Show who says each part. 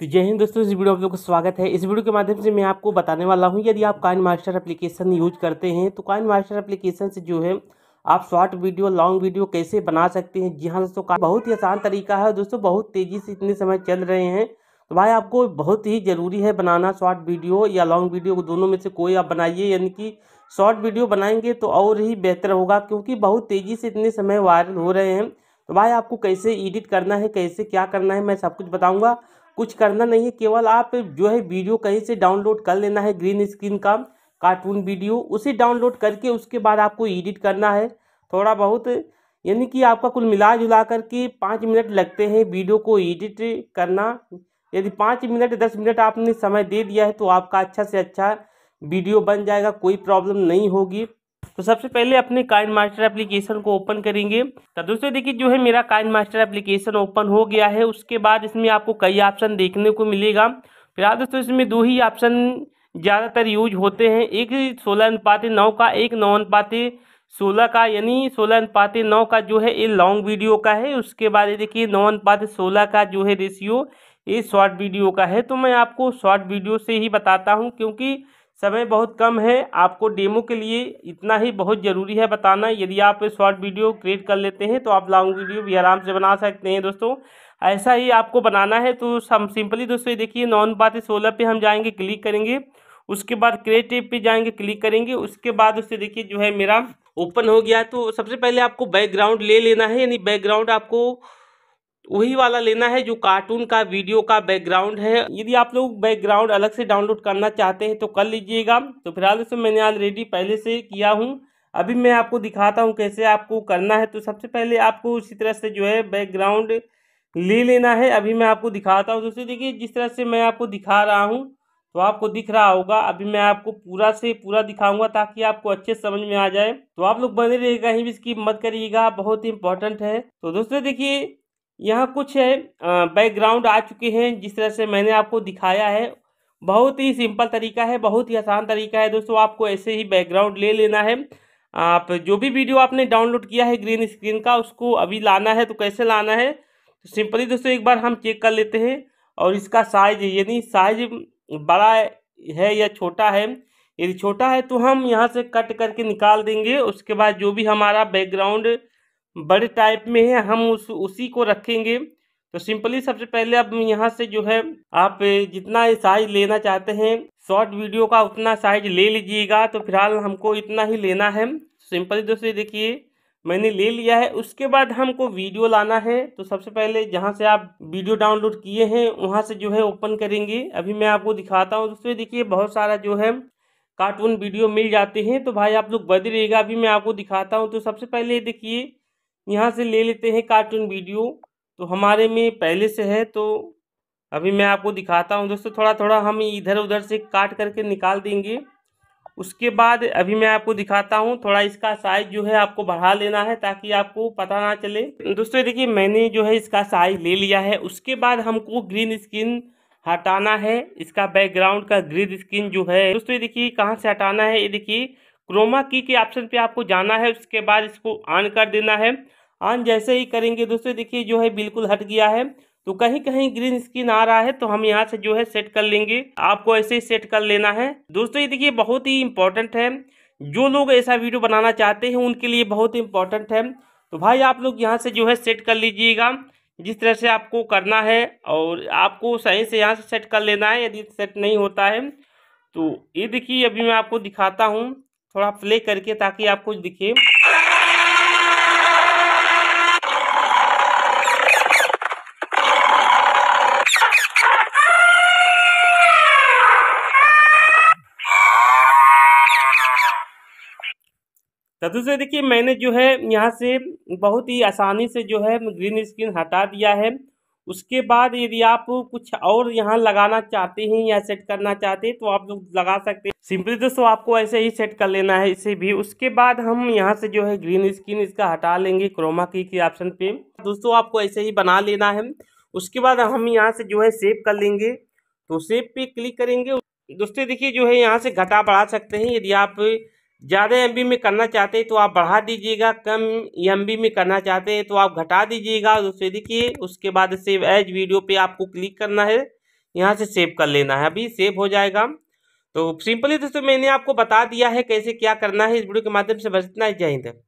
Speaker 1: तो जय हिंद दोस्तों इस वीडियो आप लोग का स्वागत है इस वीडियो के माध्यम से मैं आपको बताने वाला हूँ यदि आप काइन मास्टर एप्लीकेशन यूज करते हैं तो काइन मास्टर एप्लीकेशन से जो है आप शॉर्ट वीडियो लॉन्ग वीडियो कैसे बना सकते हैं जी हाँ दोस्तों बहुत ही आसान तरीका है दोस्तों बहुत तेज़ी से इतने समय चल रहे हैं तो भाई आपको बहुत ही ज़रूरी है बनाना शॉर्ट वीडियो या लॉन्ग वीडियो दोनों में से कोई आप बनाइए यानी कि शॉर्ट वीडियो बनाएंगे तो और ही बेहतर होगा क्योंकि बहुत तेज़ी से इतने समय वायरल हो रहे हैं तो भाई आपको कैसे एडिट करना है कैसे क्या करना है मैं सब कुछ बताऊंगा कुछ करना नहीं है केवल आप जो है वीडियो कहीं से डाउनलोड कर लेना है ग्रीन स्क्रीन का कार्टून वीडियो उसे डाउनलोड करके उसके बाद आपको एडिट करना है थोड़ा बहुत यानी कि आपका कुल मिला जुला करके पाँच मिनट लगते हैं वीडियो को एडिट करना यदि पाँच मिनट दस मिनट आपने समय दे दिया है तो आपका अच्छा से अच्छा वीडियो बन जाएगा कोई प्रॉब्लम नहीं होगी तो सबसे पहले अपने काइन मास्टर एप्लीकेशन को ओपन करेंगे तो दोस्तों देखिए जो है मेरा काइन मास्टर एप्लीकेशन ओपन हो गया है उसके बाद इसमें आपको कई ऑप्शन देखने को मिलेगा फिलहाल दोस्तों इसमें दो ही ऑप्शन ज़्यादातर यूज होते हैं एक सोलह अनुपात नौ का एक नौ अनुपात सोलह का यानी सोलह अनुपात नौ का जो है ये लॉन्ग वीडियो का है उसके बाद ये देखिए नौ अनुपात सोलह का जो है रेशियो ये शॉर्ट वीडियो का है तो मैं आपको शॉर्ट वीडियो से ही बताता हूँ क्योंकि समय बहुत कम है आपको डेमो के लिए इतना ही बहुत ज़रूरी है बताना यदि आप शॉर्ट वीडियो क्रिएट कर लेते हैं तो आप लॉन्ग वीडियो भी आराम से बना सकते हैं दोस्तों ऐसा ही आपको बनाना है तो हम सिंपली दोस्तों ये देखिए नॉन बातें सोलह पे हम जाएंगे क्लिक करेंगे उसके बाद क्रिएटिव पे जाएंगे क्लिक करेंगे उसके बाद उससे देखिए जो है मेरा ओपन हो गया तो सबसे पहले आपको बैकग्राउंड ले लेना है यानी बैकग्राउंड आपको वही वाला लेना है जो कार्टून का वीडियो का बैकग्राउंड है यदि आप लोग बैकग्राउंड अलग से डाउनलोड करना चाहते हैं तो कर लीजिएगा तो फिलहाल इसमें मैंने ऑलरेडी पहले से किया हूँ अभी मैं आपको दिखाता हूँ कैसे आपको करना है तो सबसे पहले आपको उसी तरह से जो है बैकग्राउंड ले लेना है अभी मैं आपको दिखाता हूँ दोस्तों देखिए जिस तरह से मैं आपको दिखा रहा हूँ तो आपको दिख रहा होगा अभी मैं आपको पूरा से पूरा दिखाऊंगा ताकि आपको अच्छे समझ में आ जाए तो आप लोग बने रहिएगा ही इसकी मत करिएगा बहुत ही इंपॉर्टेंट है तो दोस्तों देखिए यहाँ कुछ बैकग्राउंड आ चुके हैं जिस तरह से मैंने आपको दिखाया है बहुत ही सिंपल तरीका है बहुत ही आसान तरीका है दोस्तों आपको ऐसे ही बैकग्राउंड ले लेना है आप जो भी वीडियो आपने डाउनलोड किया है ग्रीन स्क्रीन का उसको अभी लाना है तो कैसे लाना है तो सिंपली दोस्तों एक बार हम चेक कर लेते हैं और इसका साइज यानी साइज बड़ा है या छोटा है यदि छोटा है तो हम यहाँ से कट करके निकाल देंगे उसके बाद जो भी हमारा बैकग्राउंड बड़े टाइप में है हम उस उसी को रखेंगे तो सिंपली सबसे पहले अब यहाँ से जो है आप जितना साइज लेना चाहते हैं शॉर्ट वीडियो का उतना साइज ले लीजिएगा तो फिलहाल हमको इतना ही लेना है सिंपली दोस्तों देखिए मैंने ले लिया है उसके बाद हमको वीडियो लाना है तो सबसे पहले जहाँ से आप वीडियो डाउनलोड किए हैं वहाँ से जो है ओपन करेंगे अभी मैं आपको दिखाता हूँ दोस्तों देखिए बहुत सारा जो है कार्टून वीडियो मिल जाते हैं तो भाई आप लोग बदल रहेगा अभी मैं आपको दिखाता हूँ तो सबसे पहले देखिए यहाँ से ले लेते हैं कार्टून वीडियो तो हमारे में पहले से है तो अभी मैं आपको दिखाता हूँ दोस्तों थोड़ा थोड़ा हम इधर उधर से काट करके निकाल देंगे उसके बाद अभी मैं आपको दिखाता हूँ थोड़ा इसका साइज जो है आपको बढ़ा लेना है ताकि आपको पता ना चले दोस्तों देखिए मैंने जो है इसका साइज ले लिया है उसके बाद हमको ग्रीन स्किन हटाना है इसका बैकग्राउंड का ग्रीन स्किन जो है दोस्तों ये देखिए कहाँ से हटाना है ये देखिए क्रोमा की के ऑप्शन पे आपको जाना है उसके बाद इसको ऑन कर देना है ऑन जैसे ही करेंगे दोस्तों देखिए जो है बिल्कुल हट गया है तो कहीं कहीं ग्रीन स्क्रीन आ रहा है तो हम यहाँ से जो है सेट कर लेंगे आपको ऐसे ही सेट कर लेना है दोस्तों ये देखिए बहुत ही इंपॉर्टेंट है जो लोग ऐसा वीडियो बनाना चाहते हैं उनके लिए बहुत इंपॉर्टेंट है तो भाई आप लोग यहाँ से जो है सेट कर लीजिएगा जिस तरह से आपको करना है और आपको सही से यहाँ से सेट कर लेना है यदि सेट नहीं होता है तो ये देखिए अभी मैं आपको दिखाता हूँ थोड़ा प्ले करके ताकि आपको दिखे तो दूसरे देखिए मैंने जो है यहाँ से बहुत ही आसानी से जो है ग्रीन स्क्रीन हटा दिया है उसके बाद यदि आप कुछ और यहाँ लगाना चाहते हैं या सेट करना चाहते हैं तो आप लोग लगा सकते हैं सिंपली दोस्तों आपको ऐसे ही सेट कर लेना है इसे भी उसके बाद हम यहाँ से जो है ग्रीन स्क्रीन इसका हटा लेंगे क्रोमा की के ऑप्शन पे दोस्तों आपको ऐसे ही बना लेना है उसके बाद हम यहाँ से जो है सेव कर लेंगे तो सेव पे क्लिक करेंगे दोस्तों देखिए जो है यहाँ से घटा बढ़ा सकते हैं यदि आप ज़्यादा एम में करना चाहते हैं तो आप बढ़ा दीजिएगा कम एम में करना चाहते हैं तो आप घटा दीजिएगा उसे तो देखिए उसके बाद सेव एज वीडियो पे आपको क्लिक करना है यहाँ से सेव कर लेना है अभी सेव हो जाएगा तो सिंपली दोस्तों मैंने आपको बता दिया है कैसे क्या करना है इस वीडियो के माध्यम से बस इतना जय हिंद